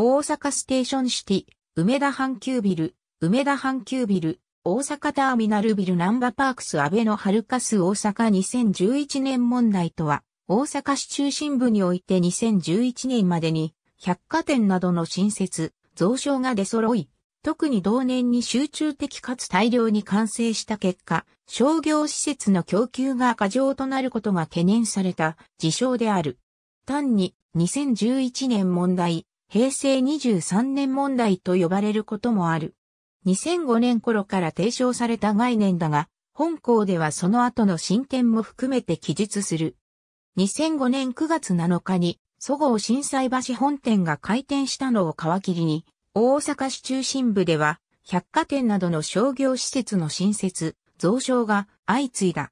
大阪ステーションシティ、梅田阪急ビル、梅田阪急ビル、大阪ターミナルビルナンバパークス安倍のハルカス大阪2011年問題とは、大阪市中心部において2011年までに、百貨店などの新設、増床が出揃い、特に同年に集中的かつ大量に完成した結果、商業施設の供給が過剰となることが懸念された事象である。単に2011年問題、平成23年問題と呼ばれることもある。2005年頃から提唱された概念だが、本校ではその後の進展も含めて記述する。2005年9月7日に、そごう震災橋本店が開店したのを皮切りに、大阪市中心部では、百貨店などの商業施設の新設、増床が相次いだ。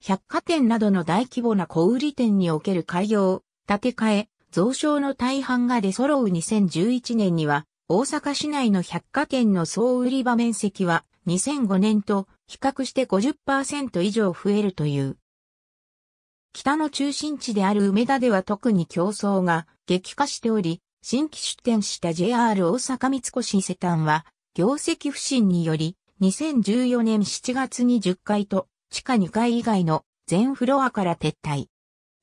百貨店などの大規模な小売店における開業、建て替え、増書の大半が出揃う2011年には、大阪市内の百貨店の総売り場面積は2005年と比較して50%以上増えるという。北の中心地である梅田では特に競争が激化しており、新規出店した JR 大阪三越伊勢丹は、業績不振により、2014年7月に10階と地下2階以外の全フロアから撤退。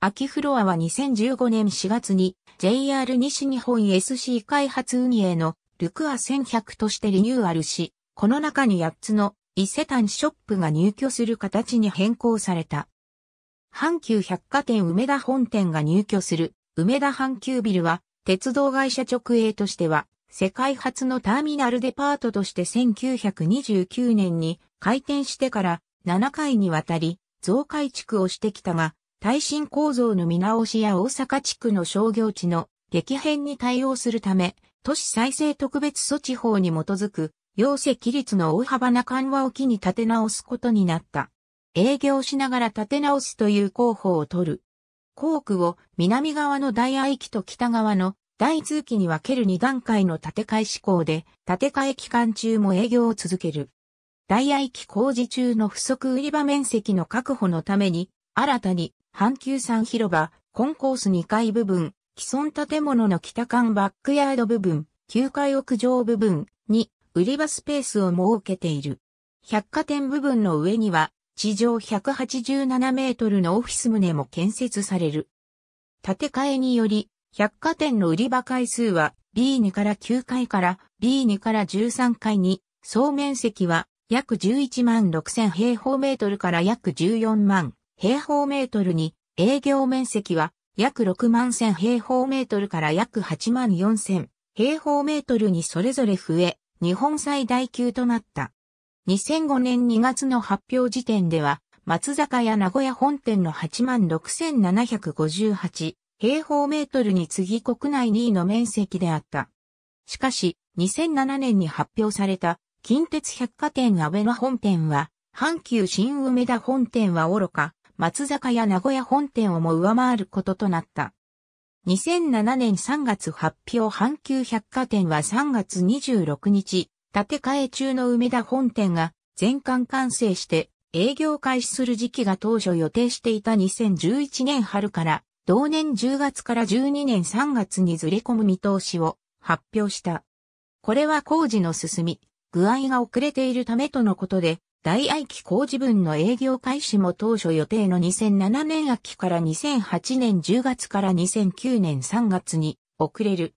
秋フロアは2015年4月に JR 西日本 SC 開発運営のルクア1100としてリニューアルし、この中に8つの伊勢丹ショップが入居する形に変更された。阪急百貨店梅田本店が入居する梅田阪急ビルは鉄道会社直営としては世界初のターミナルデパートとして1929年に開店してから7回にわたり増改築をしてきたが耐震構造の見直しや大阪地区の商業地の激変に対応するため、都市再生特別措置法に基づく、容積率の大幅な緩和を機に立て直すことになった。営業しながら立て直すという候補を取る。校区を南側の大愛期と北側の大通期に分ける2段階の建て替え施向で、建て替え期間中も営業を続ける。大愛期工事中の不足売り場面積の確保のために、新たに阪急山広場、コンコース2階部分、既存建物の北館バックヤード部分、9階屋上部分に売り場スペースを設けている。百貨店部分の上には、地上187メートルのオフィス棟も建設される。建て替えにより、百貨店の売り場回数は B2 から9階から B2 から13階に、総面積は約11万6000平方メートルから約14万平方メートルに営業面積は約6万1000平方メートルから約8万4000平方メートルにそれぞれ増え、日本最大級となった。2005年2月の発表時点では、松坂屋名古屋本店の86,758平方メートルに次国内2位の面積であった。しかし、2007年に発表された近鉄百貨店阿部の本店は、阪急新梅田本店は愚か、松坂や名古屋本店をも上回ることとなった。2007年3月発表阪急百貨店は3月26日、建て替え中の梅田本店が全館完成して営業開始する時期が当初予定していた2011年春から同年10月から12年3月にずれ込む見通しを発表した。これは工事の進み、具合が遅れているためとのことで、大愛機工事分の営業開始も当初予定の2007年秋から2008年10月から2009年3月に遅れる。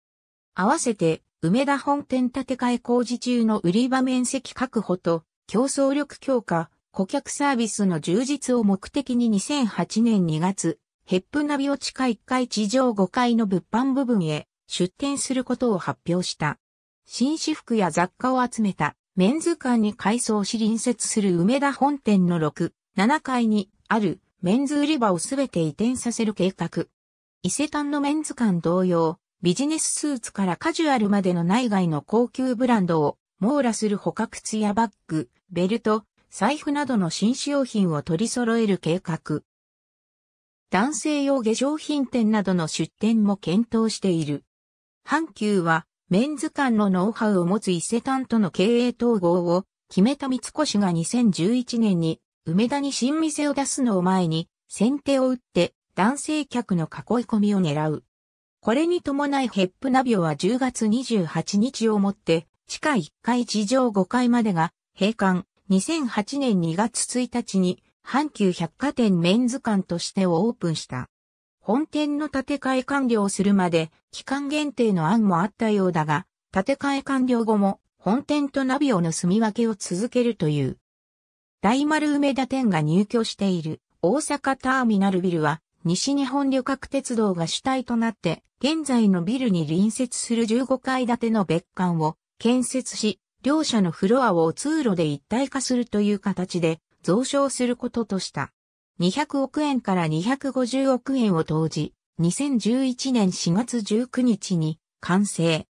合わせて、梅田本店建て替え工事中の売り場面積確保と競争力強化、顧客サービスの充実を目的に2008年2月、ヘップナビを地下1階地上5階の物販部分へ出店することを発表した。紳士服や雑貨を集めたメンズ館に改装し隣接する梅田本店の6、7階にあるメンズ売り場をすべて移転させる計画。伊勢丹のメンズ館同様、ビジネススーツからカジュアルまでの内外の高級ブランドを網羅する捕獲靴やバッグ、ベルト、財布などの新使用品を取り揃える計画。男性用化粧品店などの出店も検討している。阪急はメンズ館のノウハウを持つ伊勢丹との経営統合を決めた三越が2011年に梅田に新店を出すのを前に先手を打って男性客の囲い込みを狙う。これに伴いヘップナビオは10月28日をもって地下1階地上5階までが閉館2008年2月1日に阪急百貨店メンズ館としてオープンした。本店の建て替え完了するまで期間限定の案もあったようだが、建て替え完了後も本店とナビオの住み分けを続けるという。大丸梅田店が入居している大阪ターミナルビルは西日本旅客鉄道が主体となって現在のビルに隣接する15階建ての別館を建設し、両社のフロアを通路で一体化するという形で増床することとした。200億円から250億円を投じ、2011年4月19日に完成。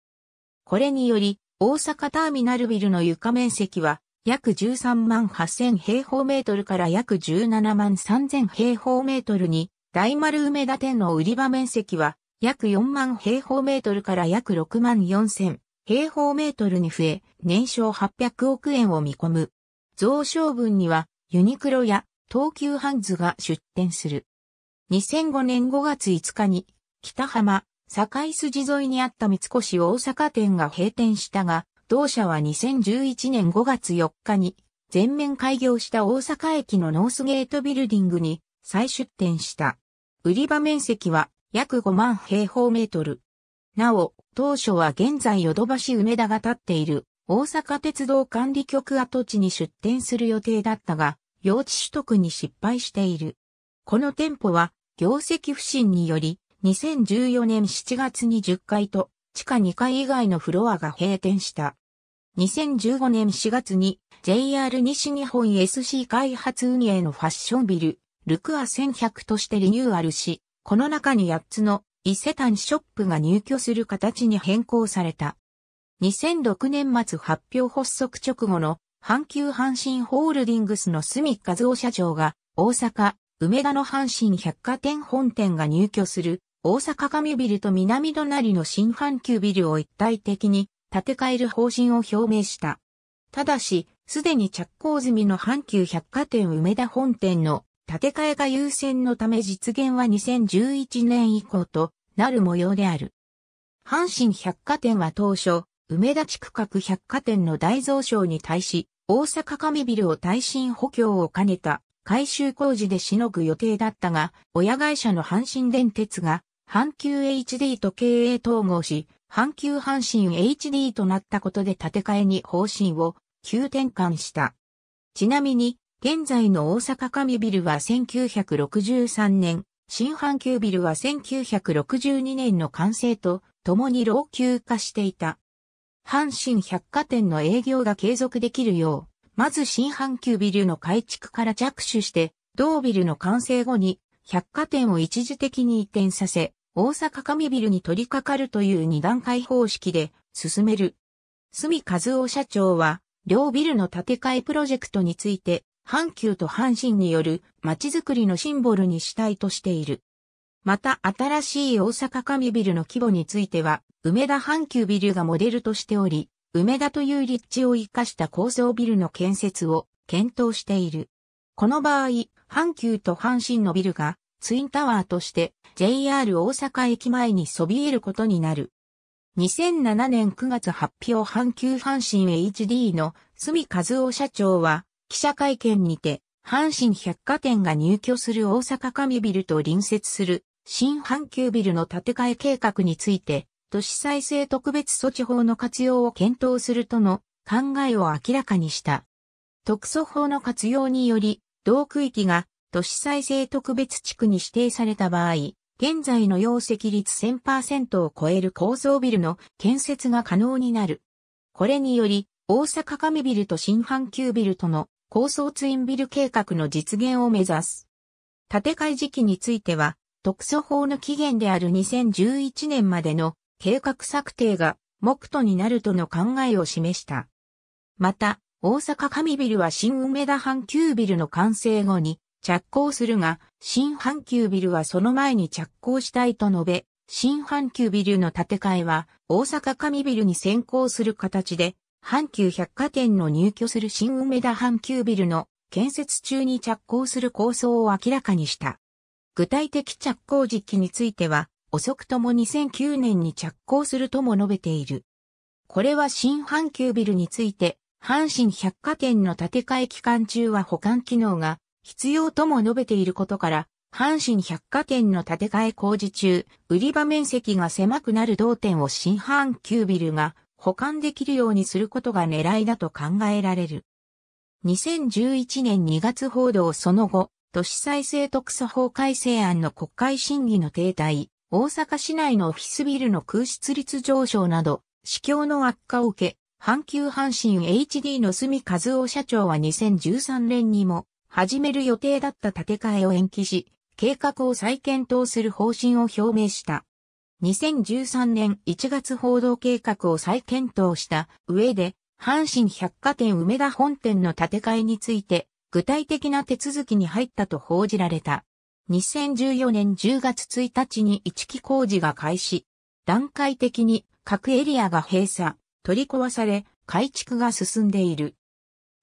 これにより、大阪ターミナルビルの床面積は約13万8000平方メートルから約17万3000平方メートルに、大丸梅田店の売り場面積は約4万平方メートルから約6万4000平方メートルに増え、年商800億円を見込む。増床分には、ユニクロや東急ハンズが出店する。2005年5月5日に、北浜、堺筋沿いにあった三越大阪店が閉店したが、同社は2011年5月4日に、全面開業した大阪駅のノースゲートビルディングに再出店した。売り場面積は約5万平方メートル。なお、当初は現在ヨドバシ梅田が建っている大阪鉄道管理局跡地に出店する予定だったが、用地取得に失敗している。この店舗は業績不振により2014年7月に10階と地下2階以外のフロアが閉店した。2015年4月に JR 西日本 SC 開発運営のファッションビル、ルクア1100としてリニューアルし、この中に8つの伊勢丹ショップが入居する形に変更された。2006年末発表発足直後の阪急阪神ホールディングスの住和夫社長が、大阪、梅田の阪神百貨店本店が入居する、大阪上ビルと南隣の新阪急ビルを一体的に建て替える方針を表明した。ただし、すでに着工済みの阪急百貨店梅田本店の建て替えが優先のため実現は2011年以降となる模様である。阪神百貨店は当初、梅田地区各百貨店の大増床に対し、大阪神ビルを耐震補強を兼ねた改修工事でしのぐ予定だったが、親会社の阪神電鉄が、阪急 HD と経営統合し、阪急阪神 HD となったことで建て替えに方針を急転換した。ちなみに、現在の大阪紙ビルは1963年、新阪急ビルは1962年の完成と、共に老朽化していた。阪神百貨店の営業が継続できるよう、まず新阪急ビルの改築から着手して、同ビルの完成後に百貨店を一時的に移転させ、大阪上ビルに取り掛かるという二段階方式で進める。住和夫社長は、両ビルの建て替えプロジェクトについて、阪急と阪神による街づくりのシンボルにしたいとしている。また新しい大阪上ビルの規模については、梅田阪急ビルがモデルとしており、梅田という立地を生かした高層ビルの建設を検討している。この場合、阪急と阪神のビルがツインタワーとして JR 大阪駅前にそびえることになる。2007年9月発表阪急阪神 HD の住和夫社長は記者会見にて阪神百貨店が入居する大阪上ビルと隣接する新阪急ビルの建て替え計画について、都市再生特別措置法の活用を検討するとの考えを明らかにした。特措法の活用により、同区域が都市再生特別地区に指定された場合、現在の容積率1000%を超える高層ビルの建設が可能になる。これにより、大阪上ビルと新阪急ビルとの高層ツインビル計画の実現を目指す。建て替え時期については、特措法の期限である2011年までの計画策定が目途になるとの考えを示した。また、大阪上ビルは新梅田阪急ビルの完成後に着工するが、新阪急ビルはその前に着工したいと述べ、新阪急ビルの建て替えは大阪上ビルに先行する形で、阪急百貨店の入居する新梅田阪急ビルの建設中に着工する構想を明らかにした。具体的着工時期については、遅くとも2009年に着工するとも述べている。これは新阪急ビルについて、阪神百貨店の建て替え期間中は保管機能が必要とも述べていることから、阪神百貨店の建て替え工事中、売り場面積が狭くなる同店を新阪急ビルが保管できるようにすることが狙いだと考えられる。2011年2月報道その後、都市再生特措法改正案の国会審議の停滞、大阪市内のオフィスビルの空室率上昇など、市況の悪化を受け、阪急阪神 HD の住和夫社長は2013年にも、始める予定だった建て替えを延期し、計画を再検討する方針を表明した。2013年1月報道計画を再検討した上で、阪神百貨店梅田本店の建て替えについて、具体的な手続きに入ったと報じられた。2014年10月1日に一期工事が開始。段階的に各エリアが閉鎖、取り壊され、改築が進んでいる。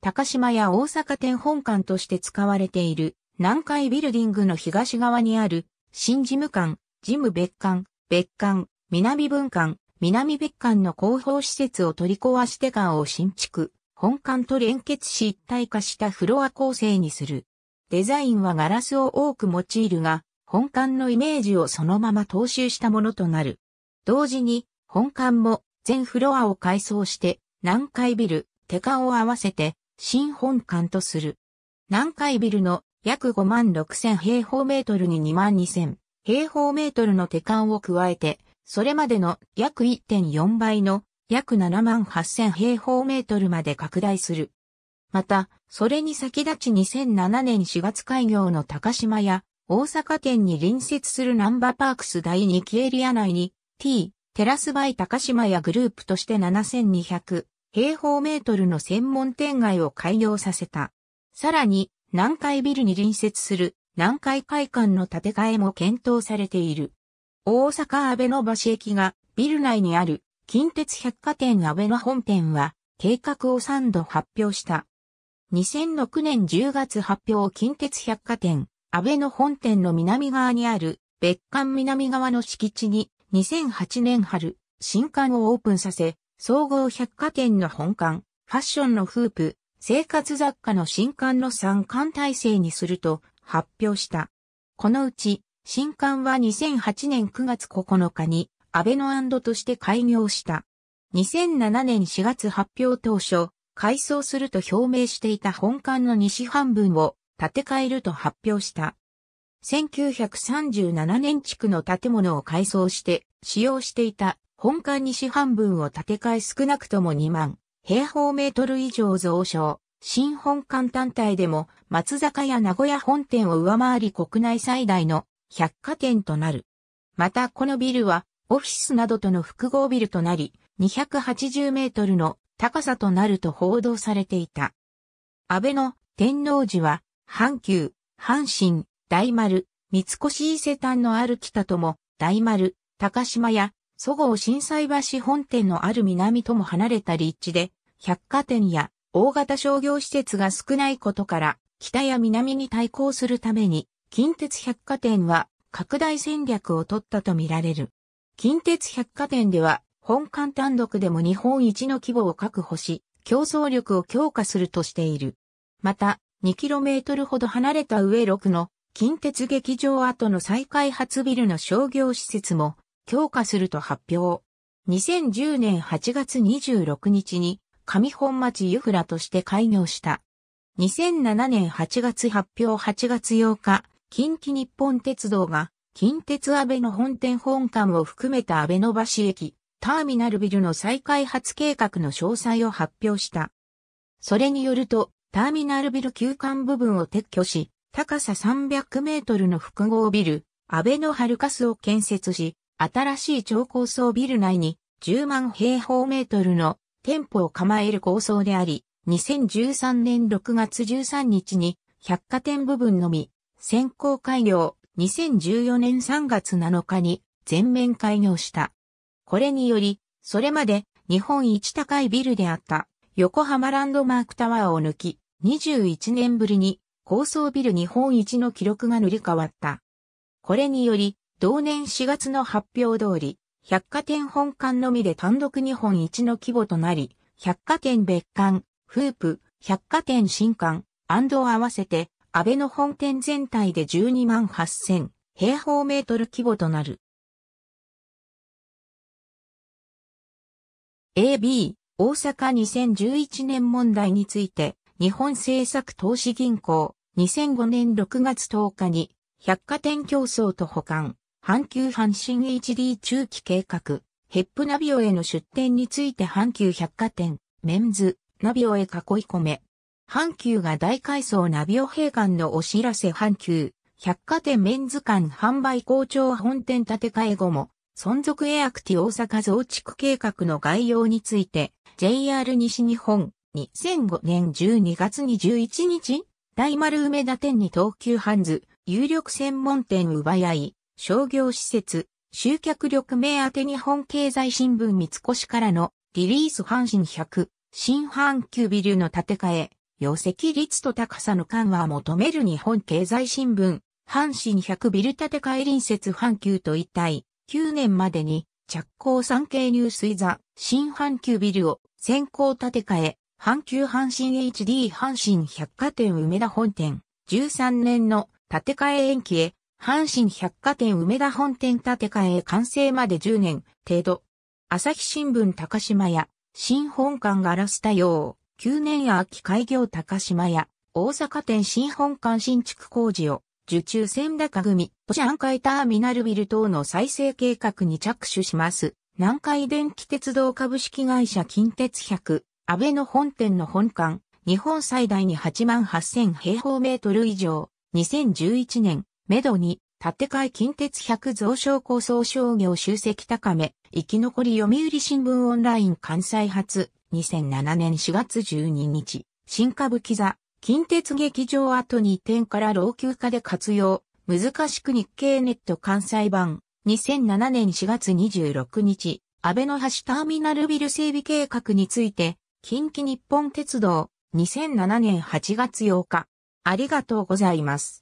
高島や大阪店本館として使われている南海ビルディングの東側にある新事務館、事務別館、別館、南分館、南別館の広報施設を取り壊して館を新築。本館と連結し一体化したフロア構成にする。デザインはガラスを多く用いるが、本館のイメージをそのまま踏襲したものとなる。同時に、本館も全フロアを改装して、南海ビル、手管を合わせて、新本館とする。南海ビルの約5万6千平方メートルに2万2千平方メートルの手管を加えて、それまでの約1.4倍の約7万8000平方メートルまで拡大する。また、それに先立ち2007年4月開業の高島や大阪店に隣接するナンバーパークス第2期エリア内に T、テラスバイ高島屋グループとして7200平方メートルの専門店街を開業させた。さらに、南海ビルに隣接する南海会館の建て替えも検討されている。大阪安倍の橋駅がビル内にある近鉄百貨店安倍の本店は、計画を3度発表した。2006年10月発表近鉄百貨店、安倍の本店の南側にある、別館南側の敷地に、2008年春、新館をオープンさせ、総合百貨店の本館、ファッションのフープ、生活雑貨の新館の3館体制にすると発表した。このうち、新館は2008年9月9日にアベノアンドとして開業した。2007年4月発表当初、改装すると表明していた本館の西半分を建て替えると発表した。1937年地区の建物を改装して使用していた本館西半分を建て替え少なくとも2万平方メートル以上増床。新本館単体でも松坂や名古屋本店を上回り国内最大の百貨店となる。またこのビルはオフィスなどとの複合ビルとなり、280メートルの高さとなると報道されていた。安倍の天皇寺は、阪急、阪神、大丸、三越伊勢丹のある北とも、大丸、高島屋、そごう震災橋本店のある南とも離れた立地で、百貨店や大型商業施設が少ないことから、北や南に対抗するために、近鉄百貨店は拡大戦略を取ったとみられる。近鉄百貨店では、本館単独でも日本一の規模を確保し、競争力を強化するとしている。また、2km ほど離れた上6の近鉄劇場跡の再開発ビルの商業施設も強化すると発表。2010年8月26日に上本町ユフラとして開業した。2007年8月発表8月8日、近畿日本鉄道が近鉄安倍の本店本館を含めた安倍の橋駅、ターミナルビルの再開発計画の詳細を発表した。それによると、ターミナルビル休館部分を撤去し、高さ300メートルの複合ビル、安倍のハルカスを建設し、新しい超高層ビル内に10万平方メートルの店舗を構える構想であり、2013年6月13日に百貨店部分のみ先行開業、2014年3月7日に全面開業した。これにより、それまで日本一高いビルであった横浜ランドマークタワーを抜き、21年ぶりに高層ビル日本一の記録が塗り替わった。これにより、同年4月の発表通り、百貨店本館のみで単独日本一の規模となり、百貨店別館、フープ、百貨店新館、合わせて安倍の本店全体で12万8000平方メートル規模となる。AB 大阪2011年問題について日本政策投資銀行2005年6月10日に百貨店競争と保管阪急阪神 HD 中期計画ヘップナビオへの出店について阪急百貨店メンズナビオへ囲い込め阪急が大改装ナビオ閉館のお知らせ阪急、百貨店メンズ館販売校長本店建て替え後も、存続エアクティ大阪増築計画の概要について、JR 西日本、2005年12月21日、大丸梅田店に東急ハンズ、有力専門店奪い合い、商業施設、集客力名当て日本経済新聞三越からのリリース阪神100、新阪急ビルの建て替え、容積率と高さの緩和を求める日本経済新聞、阪神100ビル建て替え隣接阪急と一体、9年までに着工産経流水座、新阪急ビルを先行建て替え、阪急阪神 HD 阪神百貨店梅田本店、13年の建て替え延期へ、阪神百貨店梅田本店建て替え完成まで10年程度。朝日新聞高島屋、新本館ガラス対応。9年や秋開業高島屋、大阪店新本館新築工事を、受注船高組、都市安海ターミナルビル等の再生計画に着手します。南海電気鉄道株式会社近鉄100、安倍の本店の本館、日本最大に8万8000平方メートル以上、2011年、めどに、建て替え近鉄100増床構想商業集積高め、生き残り読売新聞オンライン関西発、2007年4月12日、新歌舞伎座、近鉄劇場跡に点から老朽化で活用、難しく日経ネット関西版、2007年4月26日、安倍の橋ターミナルビル整備計画について、近畿日本鉄道、2007年8月8日、ありがとうございます。